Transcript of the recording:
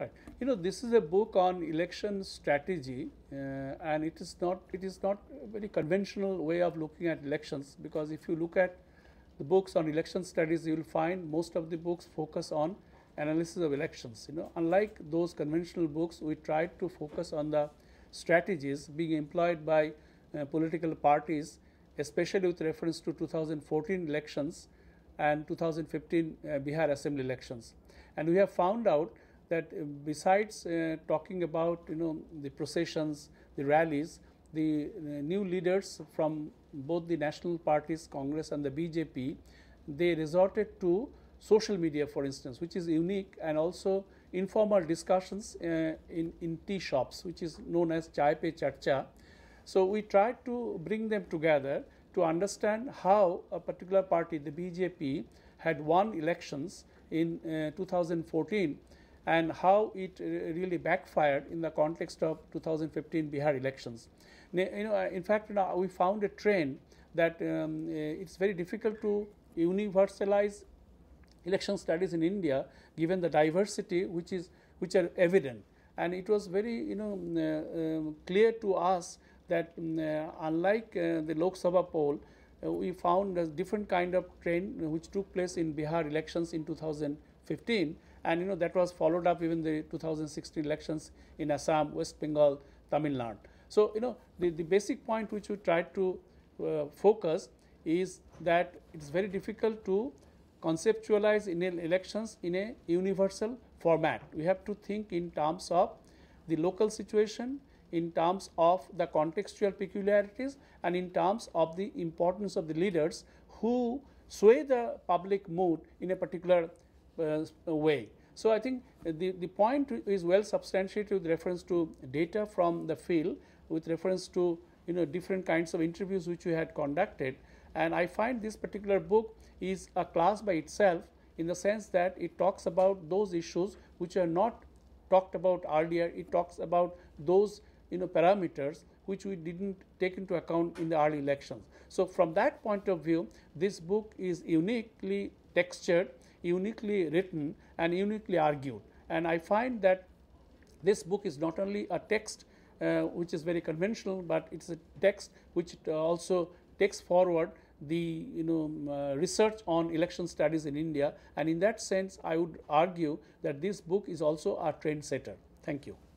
Right. You know, this is a book on election strategy, uh, and it is not it is not a very conventional way of looking at elections because if you look at the books on election studies, you will find most of the books focus on analysis of elections. You know, unlike those conventional books, we tried to focus on the strategies being employed by uh, political parties, especially with reference to 2014 elections and 2015 uh, Bihar Assembly elections, and we have found out that uh, besides uh, talking about you know the processions, the rallies, the, new leaders from both the national parties, Congress and the BJP, they resorted to social media, for instance, which is unique, and also informal discussions uh, in, in tea shops, which is known as chai pe charcha. So we tried to bring them together to understand how a particular party, the BJP, had won elections in uh, 2014 and how it really backfired in the context of 2015 Bihar elections. You know, uh, in fact, we found a trend that um, uh, it's very difficult to universalize election studies in India, given the diversity which is which are evident. And it was very you know um, uh, um, clear to us that um, uh, unlike uh, the Lok Sabha poll, uh, we found a different kind of trend which took place in Bihar elections in 2015 and you know that was followed up even the 2016 elections in Assam, West Bengal, Tamil Nadu. So you know the, the basic point which we try to uh, focus is that it's very difficult to conceptualize in elections in a universal format. We have to think in terms of the local situation, in terms of the contextual peculiarities and in terms of the importance of the leaders who sway the public mood in a particular uh, way. So, I think the, the point is well substantiated with reference to data from the field with reference to you know different kinds of interviews which we had conducted and I find this particular book is a class by itself in the sense that it talks about those issues which are not talked about earlier it talks about those you know parameters which we didn't take into account in the early elections. So, from that point of view this book is uniquely textured uniquely written and uniquely argued. And I find that this book is not only a text uh, which is very conventional, but it is a text which uh, also takes forward the you know um, uh, research on election studies in India and in that sense I would argue that this book is also a trendsetter. Thank you.